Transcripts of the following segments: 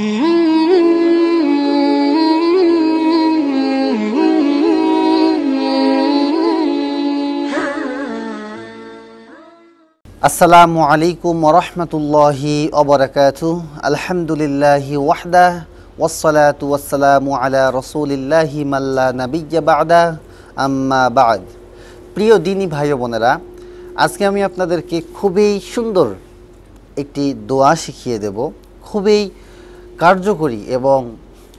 আসসালামু আলাইকুম রহমতুল্লাহি অবরাকাত আলহামদুলিল্লাহি ওয়াহদা ওসলাত ওয়াসসালামু আলা রসুলিল্লাহি মাল্লা নাবিজ্জা বাদা আম্মা বাদ প্রিয় দিনী ভাই বোনেরা আজকে আমি আপনাদেরকে খুবই সুন্দর একটি দোয়া শিখিয়ে দেব খুবই কার্যকরী এবং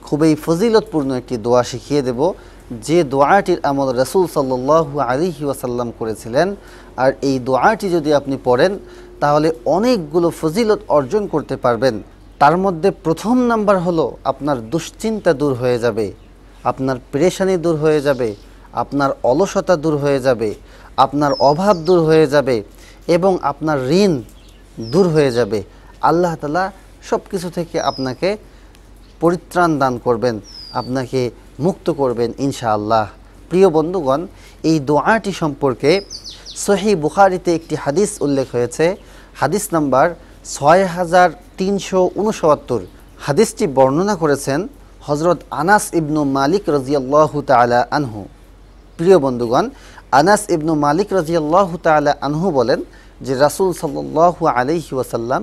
খুবই ফজিলতপূর্ণ একটি দোয়া শিখিয়ে দেব যে দোয়াটির আমল রসুল সাল্লু আলিহি ওয়াসাল্লাম করেছিলেন আর এই দোয়াটি যদি আপনি পড়েন তাহলে অনেকগুলো ফজিলত অর্জন করতে পারবেন তার মধ্যে প্রথম নাম্বার হলো আপনার দুশ্চিন্তা দূর হয়ে যাবে আপনার পেরেশানি দূর হয়ে যাবে আপনার অলসতা দূর হয়ে যাবে আপনার অভাব দূর হয়ে যাবে এবং আপনার ঋণ দূর হয়ে যাবে আল্লাহ তালা সব কিছু থেকে আপনাকে পরিত্রাণ দান করবেন আপনাকে মুক্ত করবেন ইনশাআল্লাহ প্রিয় বন্ধুগণ এই দোয়াটি সম্পর্কে সহি বুখারিতে একটি হাদিস উল্লেখ হয়েছে হাদিস নাম্বার ছয় হাজার তিনশো হাদিসটি বর্ণনা করেছেন হজরত আনাস ইবনু মালিক রাজিয়াল্লাহ তালা আনহু প্রিয় বন্ধুগণ আনাস ইবনু মালিক রাজিয়াল্লাহ তালা আনহু বলেন যে রাসুল সাল্লাহ আলহি ওয়াসাল্লাম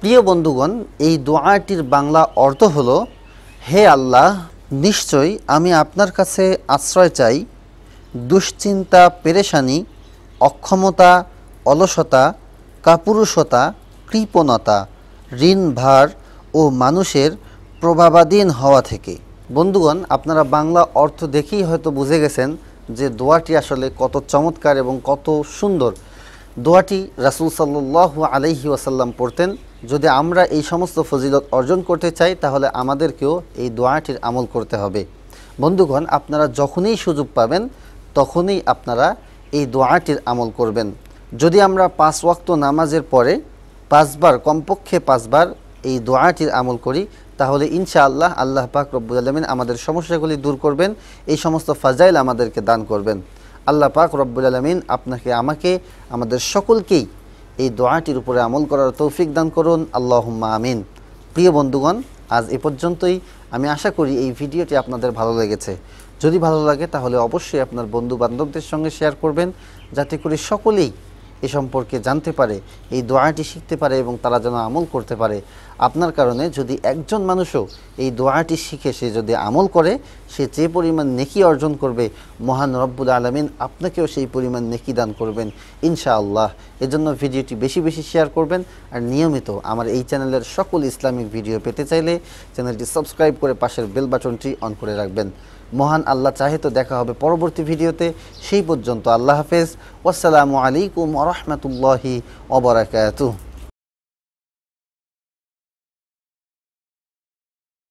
প্রিয় বন্ধুগণ এই দোয়াটির বাংলা অর্থ হল হে আল্লাহ নিশ্চয় আমি আপনার কাছে আশ্রয় চাই দুশ্চিন্তা পেরেশানি অক্ষমতা অলসতা কাপুরুষতা কৃপণতা ঋণ ভার ও মানুষের প্রভাবাধীন হওয়া থেকে বন্ধুগণ আপনারা বাংলা অর্থ দেখেই হয়তো বুঝে গেছেন যে দোয়াটি আসলে কত চমৎকার এবং কত সুন্দর দোয়াটি রাসুল সাল্লাহ আলহি ওয়াসাল্লাম পড়তেন যদি আমরা এই সমস্ত ফজিলত অর্জন করতে চাই তাহলে আমাদেরকেও এই দোয়াটির আমল করতে হবে বন্ধুগণ আপনারা যখনই সুযোগ পাবেন তখনই আপনারা এই দোয়াটির আমল করবেন যদি আমরা পাঁচ ওয়াক্ত নামাজের পরে পাঁচবার কমপক্ষে পাঁচবার এই দোয়াটির আমল করি তাহলে ইনশা আল্লাহ আল্লাহ পাক রব্বুল আলমিন আমাদের সমস্যাগুলি দূর করবেন এই সমস্ত ফাজাইল আমাদেরকে দান করবেন আল্লাহ পাক রব্বুল আলমিন আপনাকে আমাকে আমাদের সকলকেই এই দোয়াটির উপরে আমল করার তৌফিক দান করুন আল্লাহ আমিন প্রিয় বন্ধুগণ আজ এ পর্যন্তই আমি আশা করি এই ভিডিওটি আপনাদের ভালো লেগেছে যদি ভালো লাগে তাহলে অবশ্যই আপনার বন্ধু বান্ধবদের সঙ্গে শেয়ার করবেন যাতে করে সকলেই এ সম্পর্কে জানতে পারে এই দোয়াটি শিখতে পারে এবং তারা যেন আমল করতে পারে আপনার কারণে যদি একজন মানুষও এই দোয়াটি শিখে সে যদি আমল করে সে যে পরিমাণ নেকি অর্জন করবে মহান রব্বুল আলমিন আপনাকেও সেই পরিমাণ নেকি দান করবেন ইনশাআল্লাহ এজন্য ভিডিওটি বেশি বেশি শেয়ার করবেন আর নিয়মিত আমার এই চ্যানেলের সকল ইসলামিক ভিডিও পেতে চাইলে চ্যানেলটি সাবস্ক্রাইব করে পাশের বেল বাটনটি অন করে রাখবেন মহান আল্লাহ চাহে তো দেখা হবে পরবর্তী ভিডিওতে সেই পর্যন্ত আল্লাহ হাফেজ ওয়াসালামু আলাইকুম রহমতুল্লাহি অবরাকাতুহ